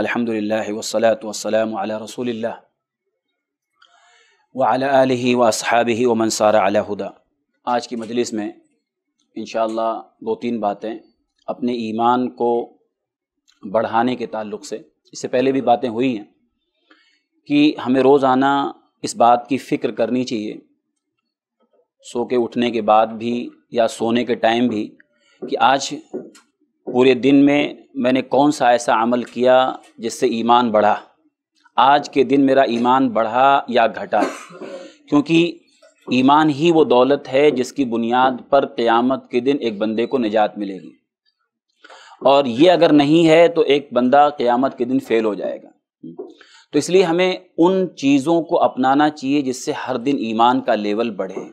अल्हम्दुलिल्लाह वसलात वसलाम अला रसूलिल्लाह व अला आलिही व असहाबिही व मनसारा अला हुदा आज की मजलिस में इन दो तीन बातें अपने ईमान को बढ़ाने के ताल्लुक से इससे पहले भी बातें हुई हैं कि हमें रोज़ाना इस बात की फ़िक्र करनी चाहिए सो के उठने के बाद भी या सोने के टाइम भी कि आज पूरे दिन में मैंने कौन सा ऐसा अमल किया जिससे ईमान बढ़ा आज के दिन मेरा ईमान बढ़ा या घटा क्योंकि ईमान ही वो दौलत है जिसकी बुनियाद पर क़यामत के दिन एक बंदे को निजात मिलेगी और ये अगर नहीं है तो एक बंदा क़यामत के दिन फेल हो जाएगा तो इसलिए हमें उन चीज़ों को अपनाना चाहिए जिससे हर दिन ईमान का लेवल बढ़े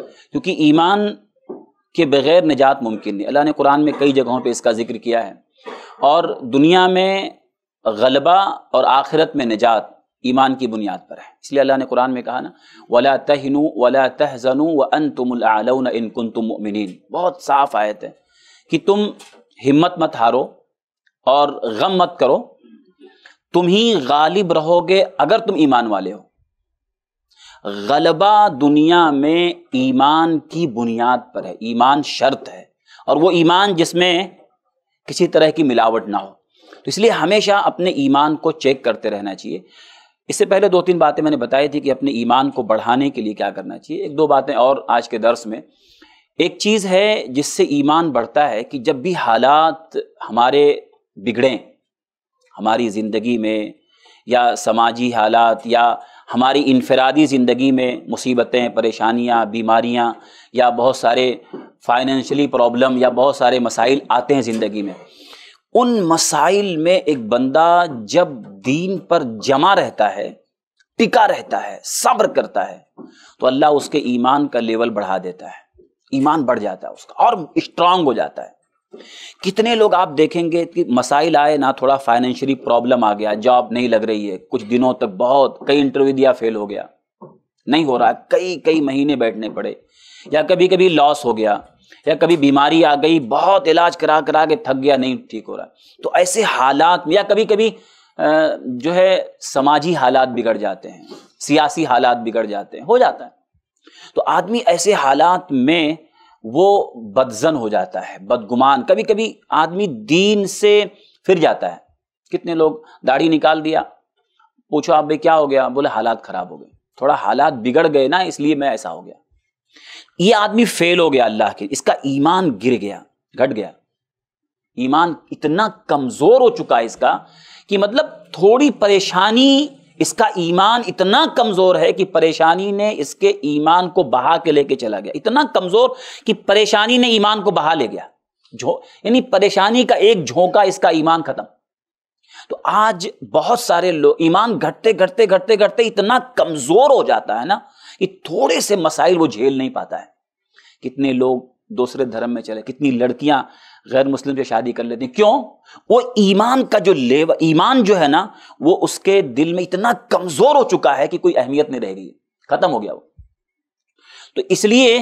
क्योंकि ईमान के बगैर निजात मुमकिन नहीं अल्लाह ने कुरान में कई जगहों पे इसका जिक्र किया है और दुनिया में गलबा और आखिरत में निजात ईमान की बुनियाद पर है इसलिए अल्लाह ने कुरान में कहा ना वला तहनु वला तहजनु व अन तुमलाउन इन कन तुम बहुत साफ आयत है कि तुम हिम्मत मत हारो और गम मत करो तुम ही गालिब रहोगे अगर तुम ईमान वाले हो गलबा दुनिया में ईमान की बुनियाद पर है ईमान शर्त है और वो ईमान जिसमें किसी तरह की मिलावट ना हो तो इसलिए हमेशा अपने ईमान को चेक करते रहना चाहिए इससे पहले दो तीन बातें मैंने बताई थी कि अपने ईमान को बढ़ाने के लिए क्या करना चाहिए एक दो बातें और आज के दर्स में एक चीज़ है जिससे ईमान बढ़ता है कि जब भी हालात हमारे बिगड़ें हमारी ज़िंदगी में या समाजी हालात या हमारी इनफरादी ज़िंदगी में मुसीबतें परेशानियाँ बीमारियाँ या बहुत सारे फाइनेंशली प्रॉब्लम या बहुत सारे मसाइल आते हैं ज़िंदगी में उन मसाइल में एक बंदा जब दीन पर जमा रहता है टिका रहता है सब्र करता है तो अल्लाह उसके ईमान का लेवल बढ़ा देता है ईमान बढ़ जाता है उसका और स्ट्रांग हो जाता है कितने लोग आप देखेंगे कि मसाइल आए ना थोड़ा फाइनेंशियली प्रॉब्लम आ गया जॉब नहीं लग रही है कुछ दिनों तक बहुत कई इंटरव्यू दिया फेल हो गया नहीं हो रहा कई कई महीने बैठने पड़े या कभी कभी लॉस हो गया या कभी बीमारी आ गई बहुत इलाज करा करा के थक गया नहीं ठीक हो रहा तो ऐसे हालात या कभी कभी जो है समाजी हालात बिगड़ जाते हैं सियासी हालात बिगड़ जाते हैं हो जाता है तो आदमी ऐसे हालात में वो बदजन हो जाता है बदगुमान कभी कभी आदमी दीन से फिर जाता है कितने लोग दाढ़ी निकाल दिया पूछो आप भाई क्या हो गया बोले हालात खराब हो गए थोड़ा हालात बिगड़ गए ना इसलिए मैं ऐसा हो गया ये आदमी फेल हो गया अल्लाह के इसका ईमान गिर गया घट गया ईमान इतना कमजोर हो चुका है इसका कि मतलब थोड़ी परेशानी इसका ईमान इतना कमज़ोर है कि परेशानी ने इसके ईमान को बहा के लेके चला गया इतना कमज़ोर कि परेशानी ने ईमान को बहा ले गया यानी परेशानी का एक झोंका इसका ईमान खत्म तो आज बहुत सारे लोग ईमान घटते घटते घटते घटते इतना कमज़ोर हो जाता है ना कि थोड़े से मसाइल वो झेल नहीं पाता है कितने लोग दूसरे धर्म में चले कितनी लड़कियां गैर मुस्लिम से शादी कर लेते हैं क्यों वो ईमान का जो लेव ईमान जो है ना वो उसके दिल में इतना कमज़ोर हो चुका है कि कोई अहमियत नहीं रह गई ख़त्म हो गया वो तो इसलिए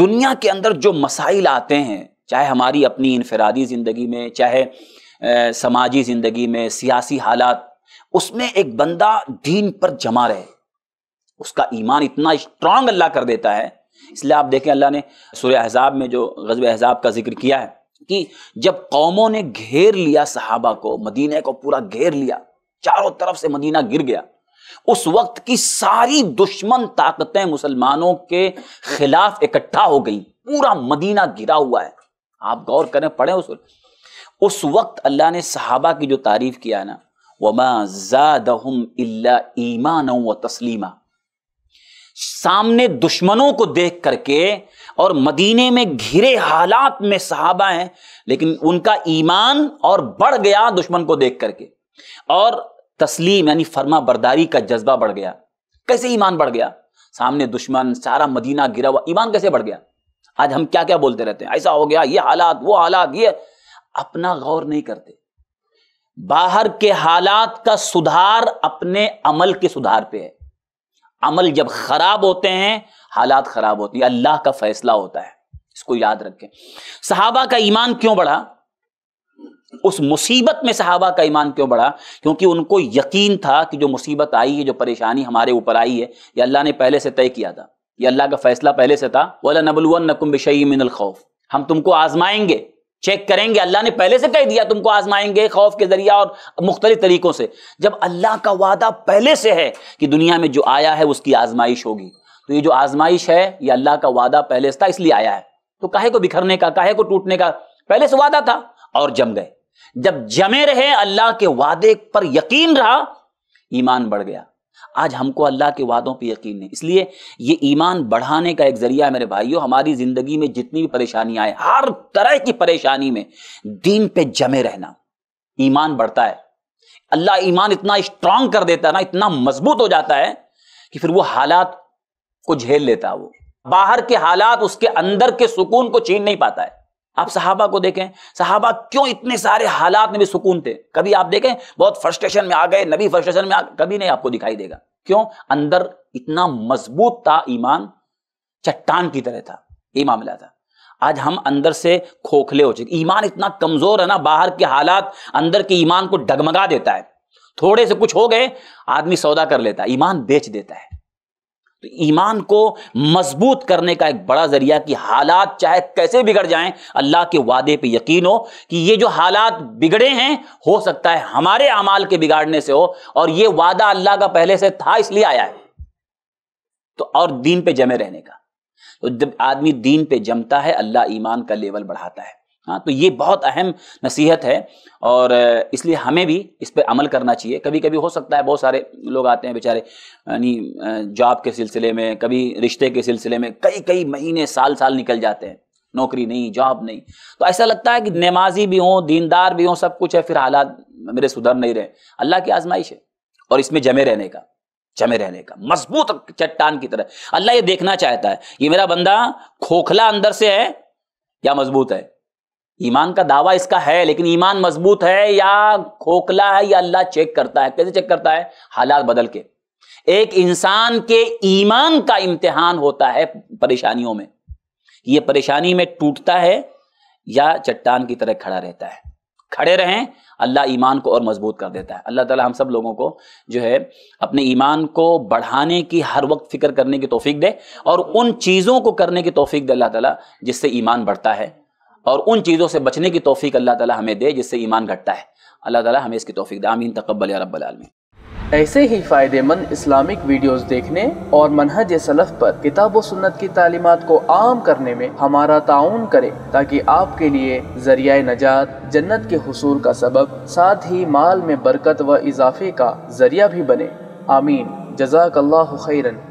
दुनिया के अंदर जो मसाइल आते हैं चाहे हमारी अपनी इनफरादी ज़िंदगी में चाहे समाजी ज़िंदगी में सियासी हालात उसमें एक बंदा दीन पर जमा रहे उसका ईमान इतना स्ट्रांग अल्लाह कर देता है इसलिए आप देखें अल्लाह ने सूर्य अहजाब में जो गजब अहजाब का जिक्र किया है कि जब कौमों ने घेर लिया सहाबा को मदीने को पूरा घेर लिया चारों तरफ से मदीना गिर गया उस वक्त की सारी दुश्मन ताकतें मुसलमानों के खिलाफ इकट्ठा हो गई पूरा मदीना गिरा हुआ है आप गौर करें पढ़े उस उस वक्त अल्लाह ने सहाबा की जो तारीफ किया ना ईमान व तस्लीमा सामने दुश्मनों को देख करके और मदीने में घिरे हालात में सहाबा हैं लेकिन उनका ईमान और बढ़ गया दुश्मन को देख करके और तस्लीम यानी फर्मा बरदारी का जज्बा बढ़ गया कैसे ईमान बढ़ गया सामने दुश्मन सारा मदीना गिरा हुआ ईमान कैसे बढ़ गया आज हम क्या क्या बोलते रहते हैं ऐसा हो गया ये हालात वो हालात ये अपना गौर नहीं करते बाहर के हालात का सुधार अपने अमल के सुधार पे है अमल जब खराब होते हैं हालात खराब होती है अल्लाह का फैसला होता है इसको याद रखें सहाबा का ईमान क्यों बढ़ा उस मुसीबत में सहाबा का ईमान क्यों बढ़ा क्योंकि उनको यकीन था कि जो मुसीबत आई है जो परेशानी हमारे ऊपर आई है ये अल्लाह ने पहले से तय किया था ये अल्लाह का फैसला पहले से था वाला नबलुअन नकुम खौफ हम तुमको आजमाएंगे चेक करेंगे अल्लाह ने पहले से कह दिया तुमको आजमाएंगे खौफ के जरिया और मुख्तलिफ तरीकों से जब अल्लाह का वादा पहले से है कि दुनिया में जो आया है उसकी आजमाइश होगी तो ये जो आजमाइश है ये अल्लाह का वादा पहले से था इसलिए आया है तो काहे को बिखरने का काहे को टूटने का पहले से वादा था और जम गए जब जमे रहे अल्लाह के वादे पर यकीन रहा ईमान बढ़ गया आज हमको अल्लाह के वादों पर यकीन नहीं इसलिए ये ईमान बढ़ाने का एक जरिया है मेरे भाइयों हमारी ज़िंदगी में जितनी भी परेशानियां आए हर तरह की परेशानी में दीन पे जमे रहना ईमान बढ़ता है अल्लाह ईमान इतना स्ट्रांग कर देता है ना इतना मजबूत हो जाता है कि फिर वो हालात को झेल लेता है वो बाहर के हालात उसके अंदर के सुकून को छीन नहीं पाता है आप सहाबा को देखें सहाबा क्यों इतने सारे हालात में भी सुकून थे कभी आप देखें बहुत फ्रस्ट्रेशन में आ गए नबी फ्रस्ट्रेशन में आ कभी नहीं आपको दिखाई देगा क्यों अंदर इतना मजबूत था ईमान चट्टान की तरह था ये मामला था आज हम अंदर से खोखले हो चुके ईमान इतना कमजोर है ना बाहर के हालात अंदर के ईमान को डगमगा देता है थोड़े से कुछ हो गए आदमी सौदा कर लेता है ईमान बेच देता है तो ईमान को मजबूत करने का एक बड़ा जरिया कि हालात चाहे कैसे बिगड़ जाएं अल्लाह के वादे पे यकीन हो कि ये जो हालात बिगड़े हैं हो सकता है हमारे अमाल के बिगाड़ने से हो और ये वादा अल्लाह का पहले से था इसलिए आया है तो और दीन पे जमे रहने का तो जब आदमी दीन पे जमता है अल्लाह ईमान का लेवल बढ़ाता है हाँ तो ये बहुत अहम नसीहत है और इसलिए हमें भी इस पर अमल करना चाहिए कभी कभी हो सकता है बहुत सारे लोग आते हैं बेचारे यानी जॉब के सिलसिले में कभी रिश्ते के सिलसिले में कई कई महीने साल साल निकल जाते हैं नौकरी नहीं जॉब नहीं तो ऐसा लगता है कि नमाजी भी हों दीनदार भी हों सब कुछ है फिर हालात मेरे सुधर नहीं रहे अल्लाह की आजमाइश है और इसमें जमे रहने का जमे रहने का मजबूत चट्टान की तरह अल्लाह ये देखना चाहता है ये मेरा बंदा खोखला अंदर से है या मजबूत है ईमान का दावा इसका है लेकिन ईमान मजबूत है या खोखला है या अल्लाह चेक करता है कैसे चेक करता है हालात बदल के एक इंसान के ईमान का इम्तिहान होता है परेशानियों में ये परेशानी में टूटता है या चट्टान की तरह खड़ा रहता है खड़े रहें अल्लाह ईमान को और मजबूत कर देता है अल्लाह ताला हम सब लोगों को जो है अपने ईमान को बढ़ाने की हर वक्त फिक्र करने की तोफीक दे और उन चीज़ों को करने की तोफीक दे अल्लाह ताला जिससे ईमान बढ़ता है और उन चीज़ों से बचने की तोफ़ी अल्लाह ताला हमें दे जिससे ईमान घटता है अल्लाह ताला हमें इसकी तोफ़ी दे आमीन तकबल रबालमीन ऐसे ही फ़ायदेमंद इस्लामिक वीडियोस देखने और मनहज सलफ़ पर किताब व सुन्नत की तालीमत को आम करने में हमारा ताउन करें ताकि आपके लिए जरिया नजात जन्नत के हसूल का सबब साथ ही माल में बरकत व इजाफे का जरिया भी बने आमीन जजाक खैरन